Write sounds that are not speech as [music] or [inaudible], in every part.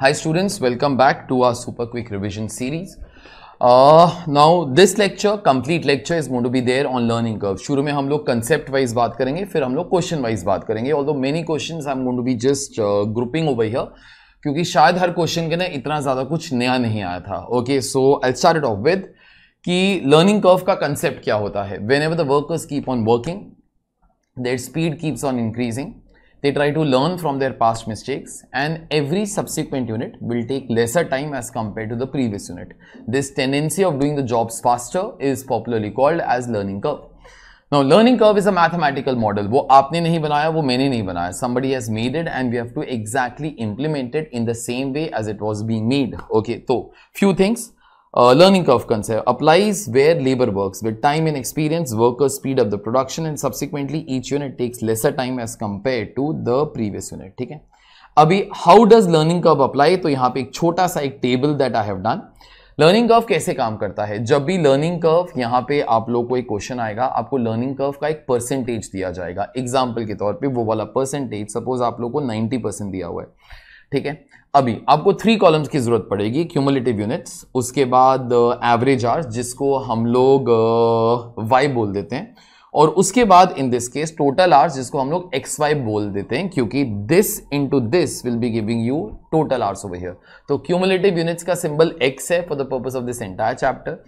Hi students, welcome back to our super quick revision series. Uh, now this lecture, complete lecture is going to be there on learning curve. शुरू में हम लोग concept wise बात करेंगे फिर हम लोग question wise बात करेंगे Although many questions I'm going to be just uh, grouping over here क्योंकि शायद हर question के ना इतना ज़्यादा कुछ नया नहीं आया था okay so I start off with कि लर्निंग कर्व का कंसेप्ट क्या होता है whenever the workers keep on working their speed keeps on increasing they try to learn from their past mistakes and every subsequent unit will take lesser time as compared to the previous unit. This tendency of doing the jobs faster is popularly called as learning curve. Now, learning curve is a mathematical model. Somebody has made it and we have to exactly implement it in the same way as it was being made. Okay, so few things. Learning of concept applies where labour work with time and experience work speed of the production and subsequently each unit takes lesser time as compare to the previous unit ठीक है अभी how does learning curve apply तो यहां पे एक छोटा सा एक table that I have done learning curve कैसे काम करता है जब भी लर्निंग कर्व यहां पे आप लोग को एक क्वेश्चन आएगा आपको लर्निंग कर्व का एक परसेंटेज दिया जाएगा एग्जाम्पल के तौर पे वो वाला परसेंटेज सपोज आप लोग को 90 परसेंट दिया हुआ है ठीक है अभी आपको थ्री कॉलम्स की ज़रूरत पड़ेगी क्यूमुलेटिव यूनिट्स उसके बाद एवरेज uh, आर्स जिसको हम लोग वाई uh, बोल देते हैं और उसके बाद in this case total hours जिसको हम लोग एक्स वाई बोल देते हैं क्योंकि this into this will be giving you total hours over here तो क्यूमुलेटिव यूनिट्स का सिंबल एक्स है for the purpose of this entire chapter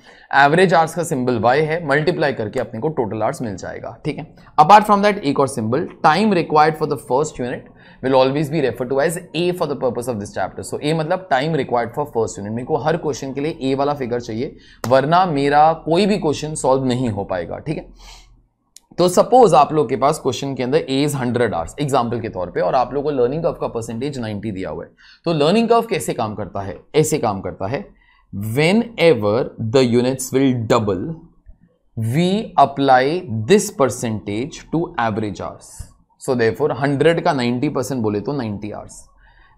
average hours का सिंबल वाई है मल्टीप्लाई करके अपने को टोटल आर्स मिल जाएगा ठीक है अपार्ट फ्रॉम दैट एक और symbol time required for the first unit will always be refer to as A for the purpose of this chapter so A मतलब time required for first unit मेरे को हर question के लिए ए वाला figure चाहिए वरना मेरा कोई भी क्वेश्चन सॉल्व नहीं हो पाएगा ठीक है तो सपोज आप लोग के पास क्वेश्चन के अंदर एज हंड्रेड आवर्स एग्जाम्पल के तौर पे और आप लोगों को लर्निंग कर्व का परसेंटेज 90 दिया हुआ है तो लर्निंग कर्व कैसे काम करता है ऐसे काम करता है whenever the units will double we apply this percentage to average hours so they four hundred का नाइन्टी परसेंट बोले तो ninety hours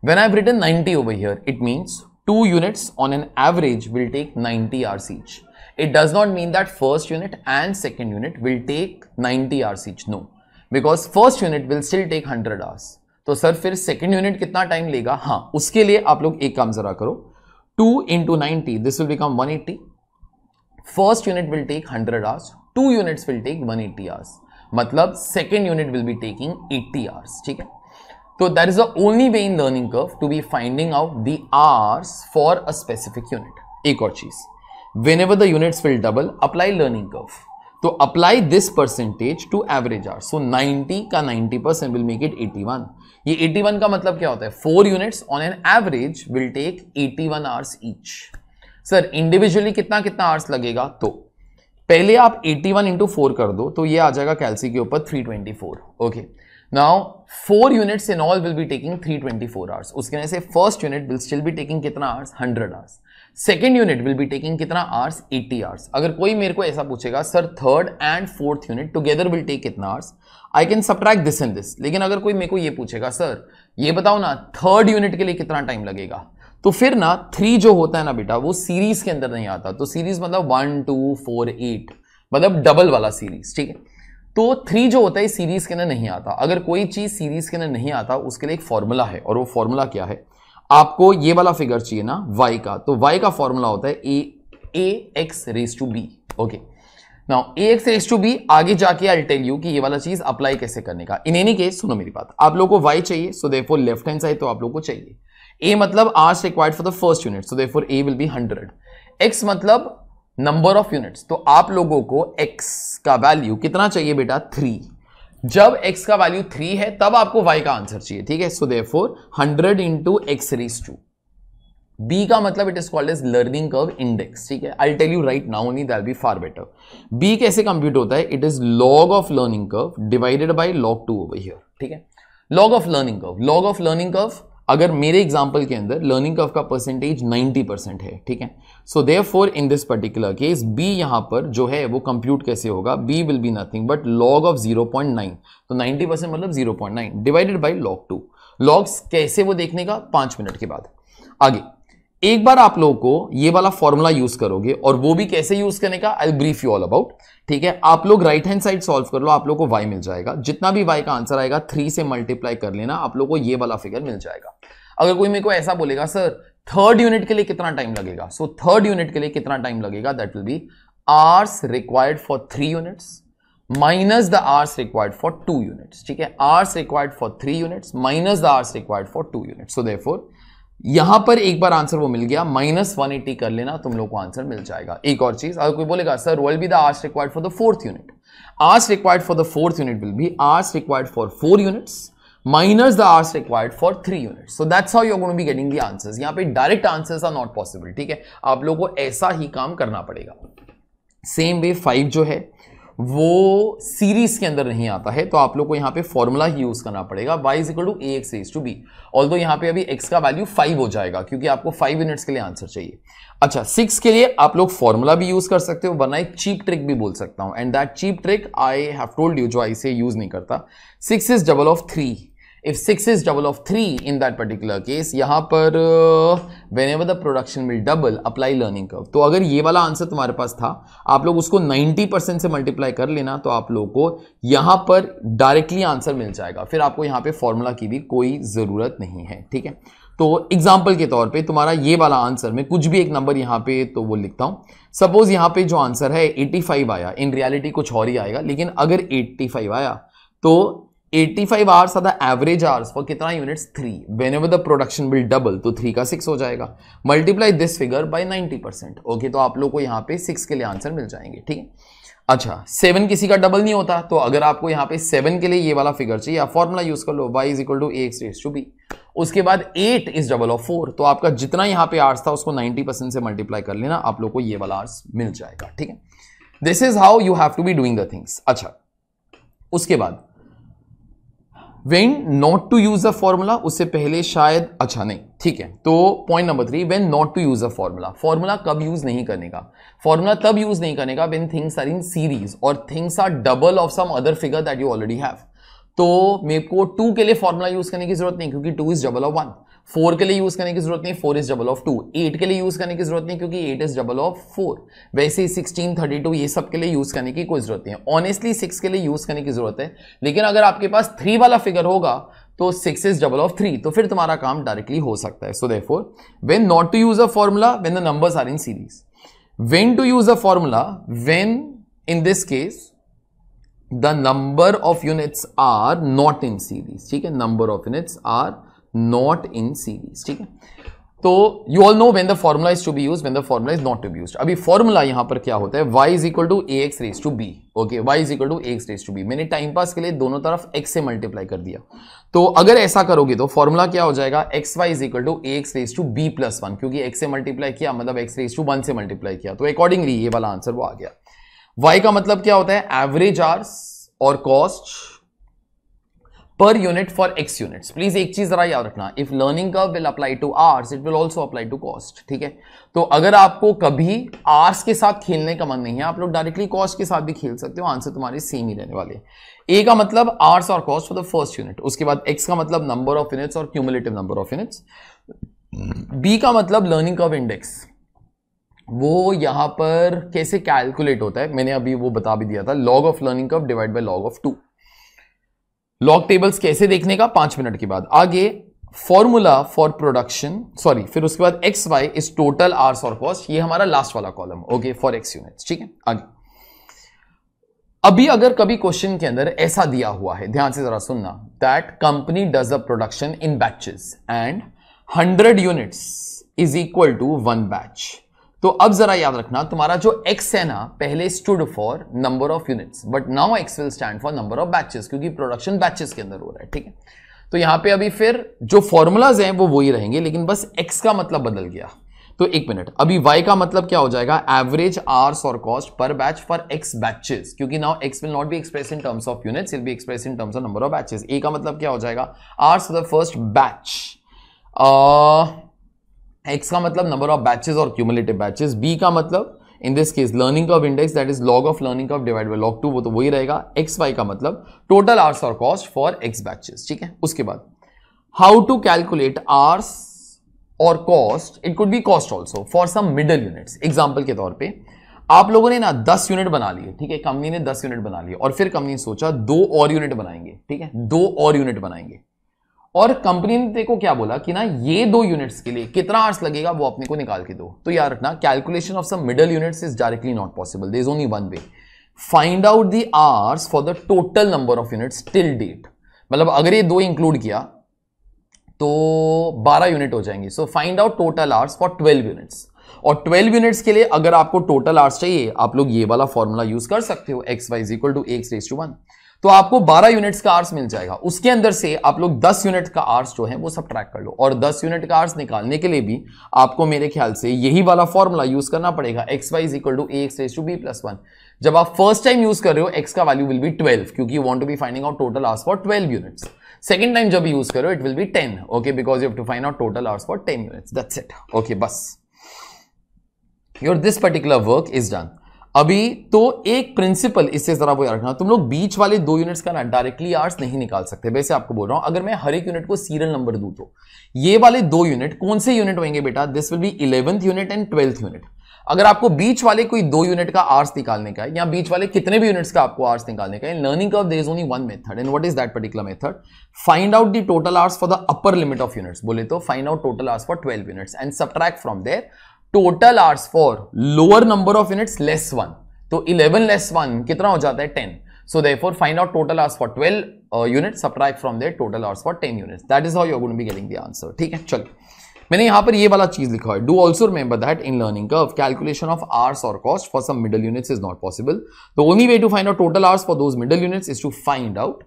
when I've written ninety over here it means two units on an average will take ninety hours each it does not mean that first unit and second unit will take ninety hours each no because first unit will still take hundred hours तो sir फिर second unit कितना time लेगा हाँ उसके लिए आप लोग एक काम जरा करो two into ninety this will become one eighty first unit will take hundred hours two units will take one eighty hours मतलब second unit will be taking 80 hours ठीक है तो that is the only way in learning curve to be finding out the hours for a specific unit एक और चीज whenever the units will double apply learning curve तो apply this percentage to average hours so 90 का 90 percent will make it 81 ये 81 का मतलब क्या होता है four units on an average will take 81 hours each sir individually कितना कितना आवर्स लगेगा तो पहले आप 81 वन इंटू फोर कर दो तो ये आ जाएगा कैलसी के ऊपर 324 okay now four units in all will be taking 324 hours उसके वजह से first unit will still be taking कितना hours 100 hours second unit will be taking कितना आवर्स 80 आवर्स अगर कोई मेरे को ऐसा पूछेगा sir third and fourth unit together will take कितना hours I can subtract this and this लेकिन अगर कोई मेरे को ये पूछेगा सर ये बताओ ना थर्ड यूनिट के लिए कितना टाइम लगेगा तो फिर ना थ्री जो होता है ना बेटा वो सीरीज के अंदर नहीं आता तो सीरीज मतलब वन टू फोर एट मतलब डबल वाला सीरीज ठीक है तो थ्री जो होता है सीरीज के अंदर नहीं आता अगर कोई चीज सीरीज के अंदर नहीं आता उसके लिए एक फॉर्मूला है और वो फॉर्मूला क्या है आपको ये वाला फिगर चाहिए ना वाई का तो वाई का फॉर्मूला होता है a a x raise to b okay now a x raise to b आगे जाके आई टेल यू कि ये वाला चीज अप्लाई कैसे करने का इन एनी केस सुनो मेरी बात आप लोग को वाई चाहिए सो देखो लेफ्ट हैंड साइड तो आप लोग को चाहिए ए मतलब hours required for the first unit so therefore a will be hundred x मतलब नंबर ऑफ यूनिट्स तो आप लोगों को एक्स का वैल्यू कितना चाहिए बेटा थ्री जब x का वैल्यू थ्री है तब आपको y का आंसर चाहिए ठीक है so they four hundred into x raise to b का मतलब it is called is learning curve index ठीक है I tell you right now need that b far better b कैसे कंप्यूट होता है it is log of learning curve divided by log two over here ठीक है log of learning curve log of learning curve अगर मेरे example के अंदर learning curve का परसेंटेज 90 परसेंट है ठीक है so they therefore in this particular case b यहां पर जो है वो कंप्यूट कैसे होगा b will be nothing but log of 0.9 तो 90 परसेंट मतलब 0.9 divided by log two logs कैसे वो देखने का पांच मिनट के बाद आगे एक बार आप लोगों को ये वाला फॉर्मूला यूज करोगे और वो भी कैसे यूज करने का I brief you all about ठीक है आप लोग राइट हैंड साइड सॉल्व कर लो आप लोग को वाई मिल जाएगा जितना भी वाई का आंसर आएगा थ्री से मल्टीप्लाई कर लेना आप लोग को ये वाला फिगर मिल जाएगा अगर कोई मेरे को ऐसा बोलेगा सर थर्ड यूनिट के लिए कितना टाइम लगेगा सो थर्ड यूनिट के लिए कितना टाइम लगेगा that will be hours required for three units minus the hours required for two units ठीक है hours required for three units minus the hours required for two units so for यहां पर एक बार answer वो मिल गया minus one eighty कर लेना तुम लोग को आंसर मिल जाएगा एक और चीज अगर कोई बोलेगा sir will be the hours required for the fourth unit hours required for the fourth unit will be hours required for four units minus the hours required for three unit so that's how you gonna be getting getting the यहां यहाँ पे direct answers are not ठीक है आप लोगों को ऐसा ही काम करना पड़ेगा सेम वे फाइव जो है वो सीरीज के अंदर नहीं आता है तो आप लोग को यहाँ पे फॉर्मूला ही यूज़ करना पड़ेगा y is equal to a x raise to b all दो यहाँ पे अभी x का वैल्यू 5 हो जाएगा क्योंकि आपको 5 यूनिट्स के लिए आंसर चाहिए अच्छा 6 के लिए आप लोग फॉर्मूला भी यूज़ कर सकते हो वरना एक चीप ट्रिक भी बोल सकता हूँ and that cheap trick I have told you जो आई से यूज़ नहीं करता six is double of three if six is double of three in that particular case यहाँ पर whenever the production will double apply learning कर तो अगर ये वाला आंसर तुम्हारे पास था आप लोग उसको 90 परसेंट से मल्टीप्लाई कर लेना तो आप लोगों को यहाँ पर डायरेक्टली आंसर मिल जाएगा फिर आपको यहाँ पे फॉर्मूला की भी कोई ज़रूरत नहीं है ठीक है तो एग्जाम्पल के तौर पे तुम्हारा ये वाला आंसर में कुछ भी एक नंबर यहाँ पे तो वो लिखता हूँ सपोज यहाँ पे जो आंसर है 85 आया इन रियलिटी कुछ और ही आएगा लेकिन अगर 85 आया तो 85 hours are the average hours for कितना units three whenever the production will double तो थ्री का सिक्स हो जाएगा multiply this figure by 90 percent okay तो आप लोग को यहाँ पे सिक्स के लिए आंसर मिल जाएंगे ठीक है अच्छा सेवन किसी का डबल नहीं होता तो अगर आपको यहाँ पे सेवन के लिए ये वाला फिगर चाहिए आप फॉर्मूला यूज कर लो y is equal to x raise to b उसके बाद eight is double of four तो आपका जितना यहाँ पे आर्स था उसको 90 परसेंट से मल्टीप्लाई कर लेना आप लोग को ये वाला आर्स मिल जाएगा ठीक है this is how you have to be doing the things अच्छा उसके बाद when not to use a formula उससे पहले शायद अच्छा नहीं ठीक है तो point number three when not to use a formula formula कब यूज नहीं करने का फॉर्मूला तब यूज नहीं करने का when things are in series और things are double of some other figure that you already have तो मेरे को टू के लिए फॉर्मूला यूज करने की जरूरत नहीं क्योंकि two is double of one four के लिए यूज करने की जरूरत नहीं four is double of two eight के लिए यूज करने की जरूरत नहीं क्योंकि eight is double of four वैसे ही सिक्सटीन थर्टी टू ये सब के लिए यूज करने की कोई जरूरत नहीं है ऑनेस्टली सिक्स के लिए यूज करने की जरूरत है लेकिन अगर आपके पास थ्री वाला फिगर होगा तो six is double of three तो फिर तुम्हारा काम डायरेक्टली हो सकता है so they therefore when not to use a formula when the numbers are in series when to use a formula when in this case the number of units are not in series ठीक है number of units are not in series ठीक है तो you all know when the formula is to be use when the formula is not to be use अभी formula यहां पर क्या होता है y is equal to a x raise to b okay y is equal to x raise to b मैंने time pass के लिए दोनों तरफ एक्स से मल्टीप्लाई कर दिया तो अगर ऐसा करोगे तो फॉर्मुला क्या हो जाएगा x y is equal to a x raise to b plus one क्योंकि एक्स से मल्टीप्लाई किया मतलब एक्स रेस टू वन से मल्टीप्लाई किया तो अकॉर्डिंगली ये वाला आंसर वो आ गया वाई का मतलब क्या होता है एवरेज आर्स और cost per unit for x units please एक चीज जरा याद रखना if learning curve will apply to hours it will also apply to cost ठीक है तो अगर आपको कभी आर्स के साथ खेलने का मन नहीं है आप लोग डायरेक्टली कॉस्ट के साथ भी खेल सकते हो आंसर तुम्हारे सेम ही रहने वाले ए का मतलब आर्स और cost for the first unit उसके बाद एक्स का मतलब नंबर ऑफ यूनिट्स और cumulative number of units b का मतलब लर्निंग कर्व इंडेक्स वो यहां पर कैसे कैलकुलेट होता है मैंने अभी वो बता भी दिया था log of learning curve divide by log of two log tables कैसे देखने का पांच मिनट के बाद आगे फॉर्मूला फॉर प्रोडक्शन सॉरी फिर उसके बाद x y is total hours और कॉस्ट ये हमारा लास्ट वाला column okay for x unit ठीक है आगे अभी अगर कभी क्वेश्चन के अंदर ऐसा दिया हुआ है ध्यान से जरा सुनना that company does a production in batches and hundred units is equal to one batch तो अब जरा याद रखना तुम्हारा जो x है ना पहले stood for number of units but now x will stand for number of batches क्योंकि प्रोडक्शन बैचेस के अंदर हो रहा है ठीक है तो यहां पे अभी फिर जो फॉर्मूलाज हैं वो वही रहेंगे लेकिन बस x का मतलब बदल गया तो एक मिनट अभी y का मतलब क्या हो जाएगा एवरेज आर्स और cost per batch for x batches क्योंकि now x will not be express in terms of units will be express in terms of number of batches a का मतलब क्या हो जाएगा hours the first batch x का मतलब number of batches और cumulative batches b का मतलब in this case learning of index that is log of learning of divide by log to वो तो वही रहेगा एक्स वाई का मतलब टोटल आर्स और कॉस्ट फॉर एक्स बैचेस ठीक है उसके बाद हाउ टू कैलकुलेट आर्स और cost it could be cost also for some middle units example के तौर पर आप लोगों ने ना दस यूनिट बना लिए ठीक है कंपनी ने दस यूनिट बना लिए और फिर कंपनी ने सोचा दो और यूनिट बनाएंगे ठीक है दो और यूनिट बनाएंगे और कंपनी ने देखो क्या बोला कि ना ये दो यूनिट्स के लिए कितना आर्स लगेगा वो अपने को निकाल के दो तो याद रखना calculation of some middle units is directly not possible there is only one way find out the hours for the total number of units till date मतलब अगर ये दो इंक्लूड किया तो 12 यूनिट हो जाएंगे so find out total hours for 12 units और 12 units के लिए अगर आपको टोटल आर्स चाहिए आप लोग ये वाला फॉर्मूला यूज कर सकते हो x y is equal to x raise to one तो आपको 12 यूनिट्स का आर्स मिल जाएगा उसके अंदर से आप लोग 10 यूनिट का आर्स जो है वो सब ट्रैक कर लो और 10 यूनिट का आर्स निकालने के लिए भी आपको मेरे ख्याल से यही वाला फॉर्मूला यूज करना पड़ेगा x y is equal to a x raise to b plus one जब आप फर्स्ट टाइम यूज कर रहे हो एक्स का वैल्यू विल बी ट्वेल्व क्योंकि you want to be finding out total hours for twelve units second time जब use करो it will be ten okay because you have to find out total hours for ten units that's it okay बस your this particular work is done अभी तो एक principal इससे जरा वो रखना तुम लोग बीच वाले दो यूनिट्स का ना डायरेक्टली आर्ट्स नहीं निकाल सकते वैसे आपको बोल रहा हूं अगर मैं हर एक यूनिट को सीरियल नंबर दू तो ये वाले दो यूनिट कौन से यूनिट होंगे बेटा this will be eleventh unit and twelfth unit अगर आपको बीच वाले कोई दो यूनिट का आर्स निकालने का है या बीच वाले कितने भी यूनिट्स का आपको आर्स निकालने का है learning of there is only one method and what is that particular method find out the total hours for the upper limit of units बोले तो find out total hours for twelve units and subtract from there total hours for lower number of units less one तो 11 less one कितना हो जाता है 10 so therefore find out total hours for twelve unit subtract from their total hours for 10 units that is how you are be getting the answer ठीक है चलो मैंने यहां पर ये वाला चीज लिखा है do also remember that in learning curve calculation of hours और cost for some middle units is not possible the only way to find out total hours for those middle units is to find out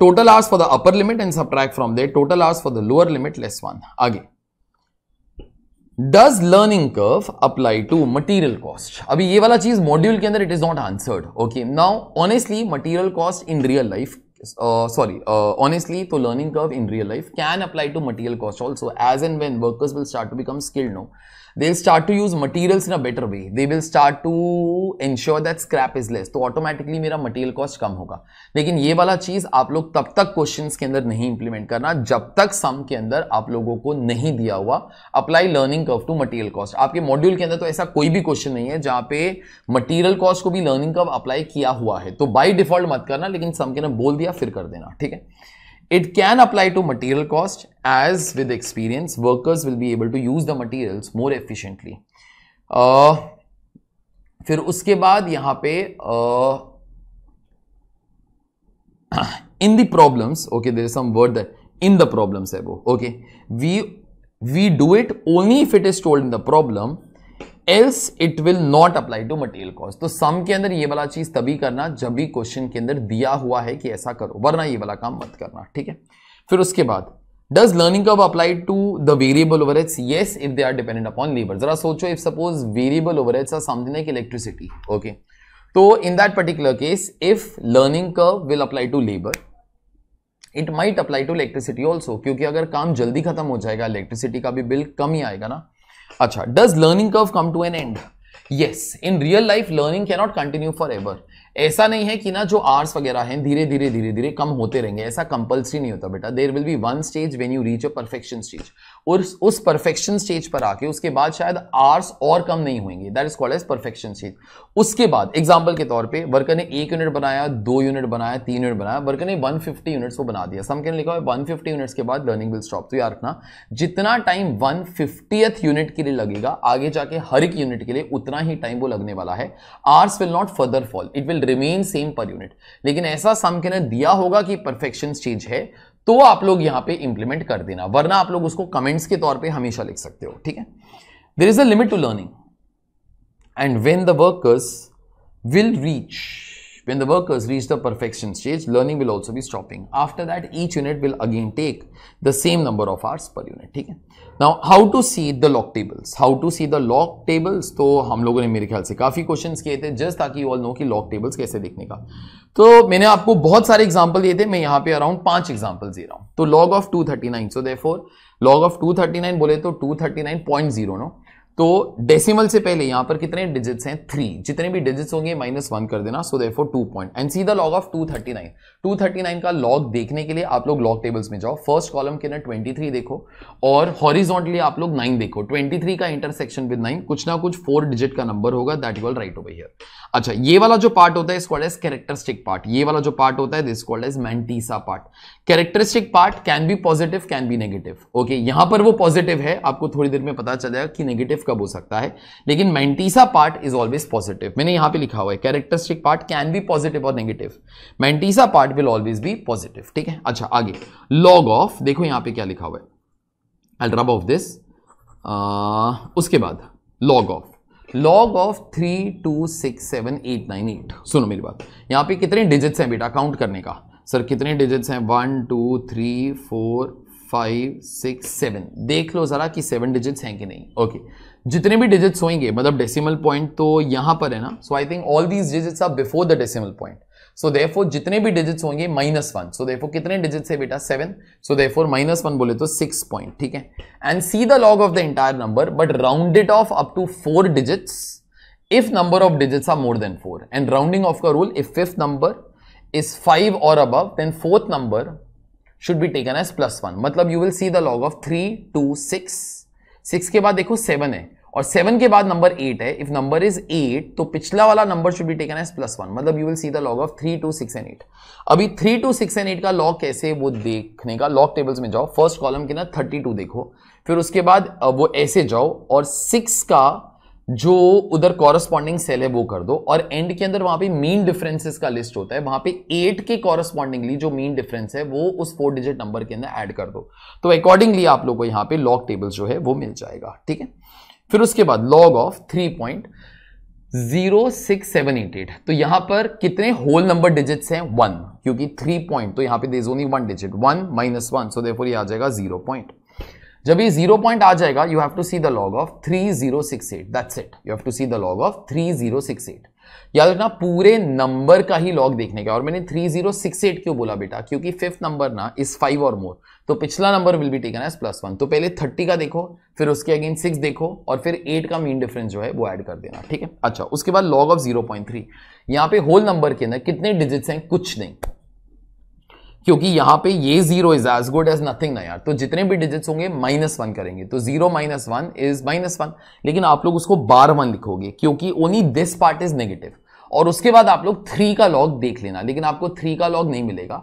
total hours for the upper limit and subtract from their total hours for the lower limit less one आगे does learning curve apply to material cost अभी ये वाला चीज module के अंदर it is not answered okay now honestly material cost in real life sorry honestly तो learning curve in real life can apply to material cost also as and when workers will start to become skilled no they'll start to use materials in a better way they will start to ensure that scrap is less तो automatically मेरा material cost कम होगा लेकिन ये वाला चीज़ आप लोग तब तक questions के अंदर नहीं implement करना जब तक सम के अंदर आप लोगों को नहीं दिया हुआ apply learning curve to material cost आपके मॉड्यूल के अंदर तो ऐसा कोई भी क्वेश्चन नहीं है जहां पे मटीरियल कॉस्ट को भी लर्निंग कव अप्लाई किया हुआ है तो बाई डिफॉल्ट मत करना लेकिन सम के अंदर बोल दिया फिर कर देना ठीक है It can apply to material cost as with experience, workers will be able to use the materials more efficiently. Uh, फिर उसके बाद यहाँ पे uh, [coughs] in the problems okay there is some word that in the problems है वो okay we we do it only if it is told in the problem. Else it will not apply to material cost तो सम के अंदर ये वाला चीज तभी करना जब भी क्वेश्चन के अंदर दिया हुआ है कि ऐसा करो वरना ये वाला काम मत करना ठीक है फिर उसके बाद does learning curve apply to the variable overheads yes if they are dependent upon labour जरा सोचो if suppose variable over are something like electricity okay तो in that particular case if learning curve will apply to labour it might apply to electricity also क्योंकि अगर काम जल्दी खत्म हो जाएगा इलेक्ट्रिसिटी का भी बिल कम ही आएगा ना अच्छा does learning curve come to an end yes in real life learning cannot continue forever ऐसा नहीं है कि ना जो आर्स वगैरह हैं धीरे धीरे धीरे धीरे कम होते रहेंगे ऐसा कंपल्सरी नहीं होता बेटा there will be one stage when you reach a perfection stage और उस परफेक्शन स्टेज पर आके उसके बाद शायद आर्स और कम नहीं होंगे that is called as perfection stage उसके बाद एग्जाम्पल के तौर पे वर्कर ने एक यूनिट बनाया दो यूनिट बनाया तीन यूनिट बनाया वर्कर ने 150 यूनिट्स को बना दिया सम लिखा हुआ 150 यूनिट्स के बाद लर्निंग विल स्टॉप तो याद रखना जितना टाइम वन यूनिट के लिए लगेगा आगे जाके हर एक यूनिट के लिए उतना ही टाइम वो लगने वाला है hours will not further fall it will remain same per unit लेकिन ऐसा सम के ने दिया होगा कि परफेक्शन स्टेज है तो आप लोग यहां पे इंप्लीमेंट कर देना वरना आप लोग उसको कमेंट्स के तौर पे हमेशा लिख सकते हो ठीक है there is a limit to learning and when the workers will reach When the workers reach the perfection stage, learning will also be stopping. After that, each unit will again take the same number of hours per unit. ठीक है Now, how to see the log tables? How to see the log tables? तो हम लोगों ने मेरे ख्याल से काफ़ी क्वेश्चंस किए थे जस्ट ताकि यू ऑल नो कि लॉग टेबल्स कैसे देखने का तो मैंने आपको बहुत सारे एग्जाम्पल दिए थे मैं यहाँ पे अराउंड पांच एग्जाम्पल दे रहा हूँ तो log of 239. Thirty nine so there log of two thirty nine बोले तो two thirty nine point zero no तो डेसिमल से पहले यहां पर कितने डिजिट्स हैं थ्री जितने भी डिजिट्स होंगे माइनस वन कर देना so therefore two point and see the log of two thirty nine two thirty nine का लॉग देखने के लिए आप लोग लॉग टेबल्स में जाओ फर्स्ट कॉलम के ना ट्वेंटी थ्री देखो और हॉरिजॉन्टली आप लोग नाइन देखो ट्वेंटी थ्री का इंटरसेक्शन विद नाइन कुछ ना कुछ फोर डिजिट का नंबर होगा that you write over here अच्छा ये वाला जो पार्ट होता है इस एज कैरेक्टरिस्टिक पार्ट ये वाला जो पार्ट होता है this called as mantissa part characteristic part can be positive can be negative okay यहां पर वो पॉजिटिव है आपको थोड़ी देर में पता चलेगा कि नेगेटिव कब हो सकता है लेकिन mantissa part is always positive मैंने यहां पर लिखा हुआ है characteristic part can be positive और negative mantissa part will always be positive ठीक है अच्छा आगे लॉग ऑफ देखो यहां पर क्या लिखा हुआ है अल्ट्राब ऑफ दिस उसके बाद log of log of three two six seven eight nine eight सुनो मेरी बात यहाँ पे कितने डिजिट्स हैं बेटा काउंट करने का सर कितने डिजिट्स हैं one two three four five six seven देख लो ज़रा कि सेवन डिजिट्स हैं कि नहीं ओके okay. जितने भी डिजिट्स होंगे मतलब डेसिमल पॉइंट तो यहाँ पर है ना so I think all these digits are before the decimal point so therefore जितने भी डिजिट्स होंगे माइनस वन सो देफोर कितने डिजिट्स है बेटा seven so therefore minus one बोले तो सिक्स पॉइंट ठीक है and see the log of the entire number but round it off up to four digits if number of digits are more than four and rounding off का rule if fifth number is five और above then fourth number should be taken as plus one मतलब you will see the log of three two six six के बाद देखो seven है और seven के बाद नंबर एट है इफ नंबर इज एट तो पिछला वाला number should be taken as plus one मतलब you will see the log of three two six and eight अभी three two six and eight का लॉग कैसे वो देखने का लॉग टेबल्स में जाओ फर्स्ट कॉलम के ना थर्टी टू देखो फिर उसके बाद वो ऐसे जाओ और सिक्स का जो उधर कॉरस्पॉन्डिंग सेल है वो कर दो और एंड के अंदर वहां पे मीन डिफरेंसेस का लिस्ट होता है वहां पे एट के कॉरस्पॉन्डिंगली जो मीन डिफरेंस है वो उस फोर डिजिट नंबर के अंदर ऐड कर दो तो अकॉर्डिंगली आप लोग को यहाँ पे लॉग टेबल जो है वो मिल जाएगा ठीक है फिर उसके बाद log of three point zero six seven eight eight तो यहां पर कितने होल नंबर डिजिट्स हैं वन क्योंकि थ्री पॉइंट तो यहां पे there's only one digit one minus one so therefore ये आ जाएगा जीरो पॉइंट जब ये जीरो पॉइंट आ जाएगा you have to see the log of three zero six eight that's it you have to see the log of three zero six eight याद रखना पूरे नंबर का ही लॉग देखने का और मैंने 3068 क्यों बोला बेटा क्योंकि फिफ्थ नंबर ना इज फाइव और मोर तो पिछला number will be taken as plus one तो पहले 30 का देखो फिर उसके अगेन सिक्स देखो और फिर एट का मीन डिफरेंस जो है वो ऐड कर देना ठीक है अच्छा उसके बाद लॉग ऑफ 0.3 पॉइंट थ्री यहाँ पे होल नंबर के अंदर कितने डिजिट्स हैं कुछ नहीं क्योंकि यहां पे ये zero is as good as nothing ना यार तो जितने भी डिजिट्स होंगे माइनस वन करेंगे तो zero minus one is minus one लेकिन आप लोग उसको बार वन लिखोगे क्योंकि only this part is negative और उसके बाद आप लोग थ्री का लॉग देख लेना लेकिन आपको थ्री का लॉग नहीं मिलेगा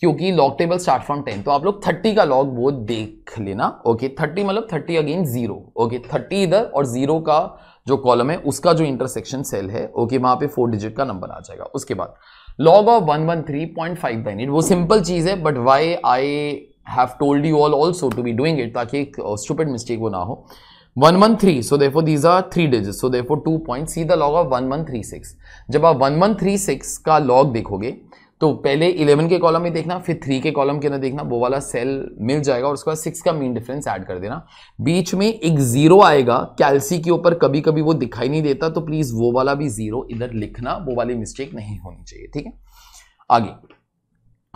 क्योंकि log table start from ten तो आप लोग थर्टी का लॉग वो देख लेना ओके थर्टी मतलब thirty again zero okay thirty इधर और जीरो का जो कॉलम है उसका जो इंटरसेक्शन सेल है ओके वहां पे फोर डिजिट का नंबर आ जाएगा उसके बाद log of one one three point five nine वो सिंपल चीज़ है but why I have told you all also to be doing it ताकि एक स्टूपिड uh, मिस्टेक वो ना हो वन वन थ्री सो देखो these are three digit so देखो two point see the log of one one three six जब आप one one three six का लॉग देखोगे तो पहले 11 के कॉलम में देखना फिर 3 के कॉलम के अंदर देखना वो वाला सेल मिल जाएगा और उसके बाद 6 का मीन डिफरेंस ऐड कर देना बीच में एक जीरो आएगा कैलसी के ऊपर कभी कभी वो दिखाई नहीं देता तो प्लीज़ वो वाला भी जीरो इधर लिखना वो वाली मिस्टेक नहीं होनी चाहिए ठीक है आगे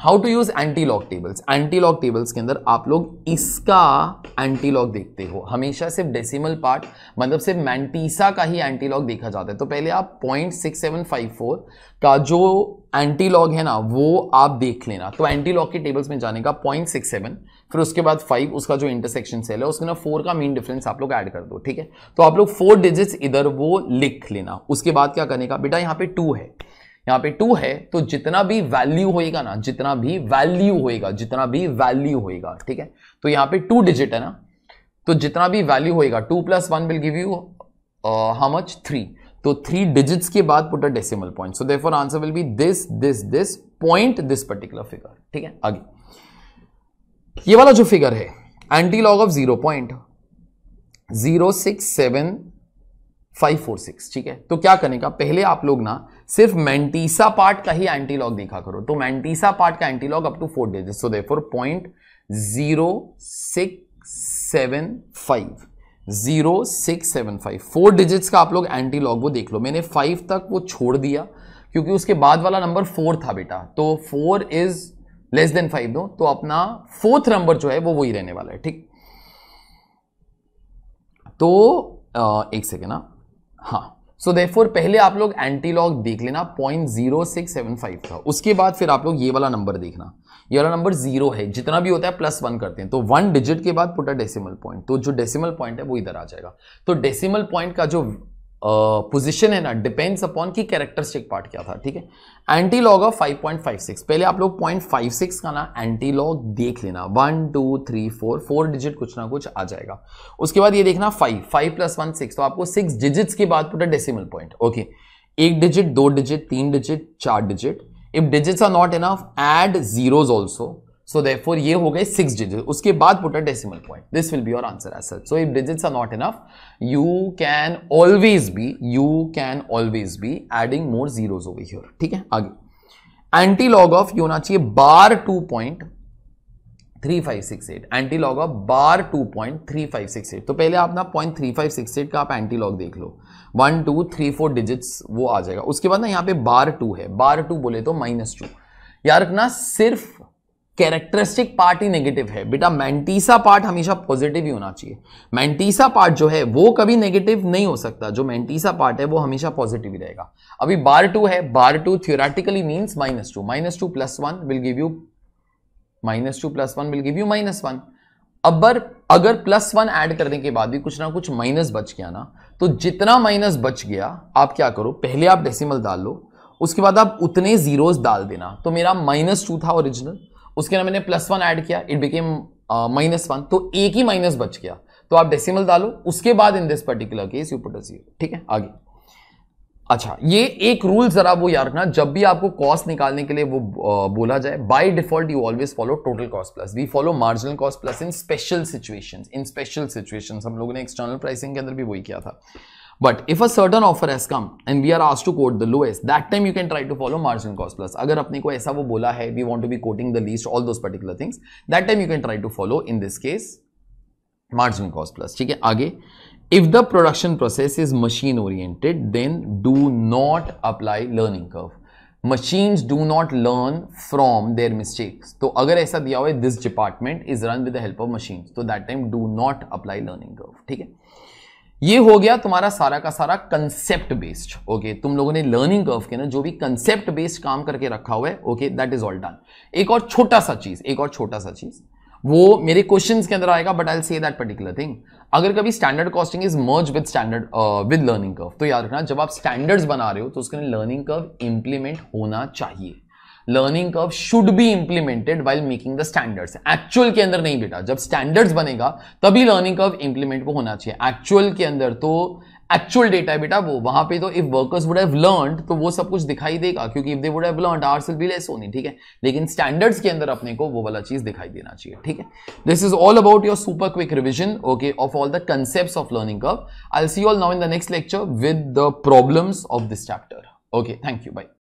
how to use antilog tables antilog tables के अंदर आप लोग इसका एंटी लॉक देखते हो हमेशा सिर्फ डेसिमल पार्ट मतलब सिर्फ मैंटीसा का ही एंटी लॉक देखा जाता है तो पहले आप point six seven five four का जो एंटी लॉग है ना वो आप देख लेना तो एंटी लॉक के टेबल्स में जाने का पॉइंट सिक्स सेवन फिर उसके बाद फाइव उसका जो इंटरसेक्शन सेल है उसके ना फोर का मेन डिफरेंस आप लोग ऐड कर दो ठीक है तो आप लोग फोर डिजिट्स इधर वो लिख लेना उसके बाद क्या करने का बेटा यहाँ पे टू है यहाँ पे टू है तो जितना भी वैल्यू होएगा ना जितना भी वैल्यू होएगा जितना भी वैल्यू होएगा ठीक है तो यहाँ पे टू डिजिट है ना तो जितना भी वैल्यू होएगा two plus one will give you how much three तो थ्री डिजिट्स के बाद put a decimal point so therefore answer will be this this this point this particular figure ठीक है आगे ये वाला जो फिगर है antilog of zero point zero six seven five four six ठीक है तो क्या करने का पहले आप लोग ना सिर्फ मैंटीसा पार्ट का ही एंटीलॉग देखा करो तो मैंटीसा पार्ट का antilog up to four digit so four point zero six seven five zero six seven five four digits का आप लोग एंटीलॉग वो देख लो मैंने फाइव तक वो छोड़ दिया क्योंकि उसके बाद वाला नंबर फोर था बेटा तो four is less than five दो तो अपना फोर्थ नंबर जो है वो वही रहने वाला है ठीक तो आ, एक सेकेंड ना हाँ, हाँ। सो so देफोर पहले आप लोग एंटी लॉग देख लेना point zero six seven five था उसके बाद फिर आप लोग ये वाला नंबर देखना ये वाला नंबर जीरो है जितना भी होता है प्लस वन करते हैं तो वन डिजिट के बाद पुटा डेसिमल पॉइंट तो जो डेसिमल पॉइंट है वो इधर आ जाएगा तो डेसिमल पॉइंट का जो पोजिशन है ना डिपेंड्स अपॉन की कैरेक्टरिस्टिक पार्ट क्या था ठीक है एंटी लॉग ऑफ 5.56 पहले आप लोग 0.56 का ना एंटी लॉग देख लेना one two three four four digit कुछ ना कुछ आ जाएगा उसके बाद ये देखना five five plus one six तो आपको सिक्स डिजिट्स की बात पूरा डेसिमल पॉइंट ओके एक डिजिट दो डिजिट तीन डिजिट चार digit if digits are not enough add zeros also so they therefore ये हो गए सिक्स डिजिट उसके बाद put a decimal point this will be your answer S so if digits are not enough you can always be you can always be adding more zeros zeros over here. ठीक है आगे anti antilog of ये होना चाहिए bar two point three five six eight antilog of bar two point three five six eight तो पहले आप ना point three five six eight का आप एंटी लॉग देख लो one two three four digits वो आ जाएगा उसके बाद ना यहाँ पे बार टू है बार टू बोले तो माइनस टू यार ना सिर्फ कैरेक्टरिस्टिक पार्ट ही नेगेटिव है बेटा मैंटीसा पार्ट हमेशा पॉजिटिव ही होना चाहिए मैंटीसा पार्ट जो है वो कभी नेगेटिव नहीं हो सकता जो मैंटीसा पार्ट है वो हमेशा पॉजिटिव ही रहेगा अभी बार टू है bar two theoretically means minus two minus two plus one will give you minus two plus one will give you minus one अब बर, अगर प्लस वन ऐड करने के बाद भी कुछ ना कुछ माइनस बच गया ना तो जितना माइनस बच गया आप क्या करो पहले आप डेसिमल डाल लो उसके बाद आप उतने जीरोस डाल देना तो मेरा माइनस टू था ओरिजिनल उसके अंदर मैंने प्लस वन ऐड किया इट बिकेम माइनस वन तो एक ही माइनस बच गया तो आप डेसिमल डालो उसके बाद in this particular case you put zero ठीक है आगे अच्छा ये एक रूल जरा वो याद रखना जब भी आपको कॉस्ट निकालने के लिए वो uh, बोला जाए by default you always follow total cost plus we follow marginal cost plus in special situations in special situations हम लोगों ने एक्सटर्नल प्राइसिंग के अंदर भी वही किया था but if a certain offer has come and we are asked to quote the lowest that time you can try to follow margin cost plus अगर अपने को ऐसा वो बोला है we want to be quoting the least all those particular things that time you can try to follow in this case margin cost plus ठीक है आगे if the production process is machine oriented then do not apply learning curve machines do not learn from their mistakes तो अगर ऐसा दिया हुआ है this department is run with the help of machine तो that time do not apply learning curve ठीक है ये हो गया तुम्हारा सारा का सारा कंसेप्ट बेस्ड ओके तुम लोगों ने लर्निंग कर्व के ना जो भी कंसेप्ट बेस्ड काम करके रखा हुआ है okay that is all done एक और छोटा सा चीज एक और छोटा सा चीज वो मेरे क्वेश्चन के अंदर आएगा but I say that particular thing अगर कभी standard costing is merge with standard with learning curve तो याद रखना जब आप स्टैंडर्ड्स बना रहे हो तो उसके लिए लर्निंग कर्व इंप्लीमेंट होना चाहिए learning curve should be implemented while making the standards actual के अंदर नहीं बेटा जब स्टैंडर्ड्स बनेगा तभी लर्निंग कर्व इंप्लीमेंट को होना चाहिए एक्चुअल के अंदर तो एक्चुअल डेटा है बेटा वो वहां पे तो if workers would have learn तो वो सब कुछ दिखाई देगा क्योंकि if they would have learn are will be less only ठीक है लेकिन स्टैंडर्ड्स के अंदर अपने को वो वाला चीज दिखाई देना चाहिए ठीक है this is all about your super quick revision okay of all the concept of learning curve I see all now in the next lecture with the problems of this chapter okay thank you by